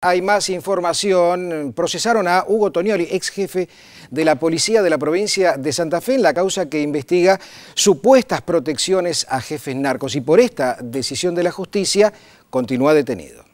Hay más información. Procesaron a Hugo Tonioli, ex jefe de la policía de la provincia de Santa Fe, en la causa que investiga supuestas protecciones a jefes narcos. Y por esta decisión de la justicia, continúa detenido.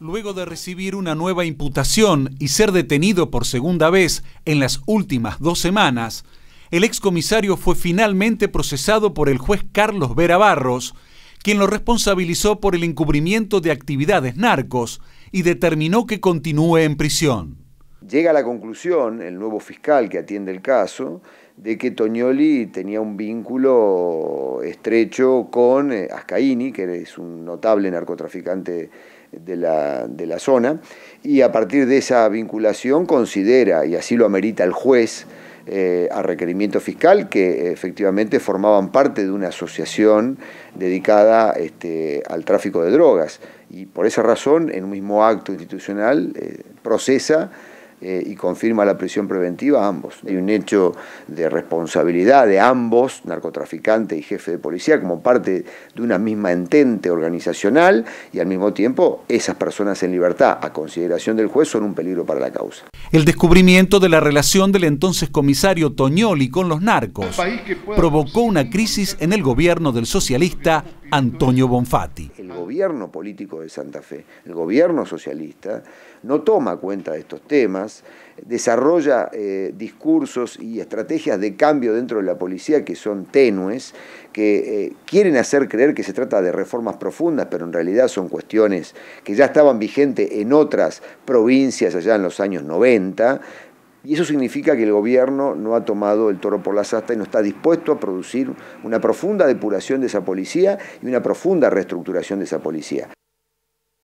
Luego de recibir una nueva imputación y ser detenido por segunda vez en las últimas dos semanas, el excomisario fue finalmente procesado por el juez Carlos Vera Barros quien lo responsabilizó por el encubrimiento de actividades narcos y determinó que continúe en prisión. Llega a la conclusión el nuevo fiscal que atiende el caso de que Toñoli tenía un vínculo estrecho con eh, Ascaini, que es un notable narcotraficante de la, zona, y a partir de esa vinculación considera, y así lo amerita el juez, eh, a requerimiento fiscal que efectivamente formaban parte de una asociación dedicada este, al tráfico de drogas. Y por esa razón, en un mismo acto institucional, eh, procesa eh, y confirma la prisión preventiva a ambos. Hay un hecho de responsabilidad de ambos, narcotraficante y jefe de policía, como parte de una misma entente organizacional y al mismo tiempo esas personas en libertad, a consideración del juez, son un peligro para la causa. El descubrimiento de la relación del entonces comisario Toñoli con los narcos provocó una crisis en el gobierno del socialista Antonio Bonfatti. El gobierno político de Santa Fe, el gobierno socialista, no toma cuenta de estos temas, desarrolla eh, discursos y estrategias de cambio dentro de la policía que son tenues, que eh, quieren hacer creer que se trata de reformas profundas, pero en realidad son cuestiones que ya estaban vigentes en otras provincias allá en los años 90, y eso significa que el gobierno no ha tomado el toro por las astas y no está dispuesto a producir una profunda depuración de esa policía y una profunda reestructuración de esa policía.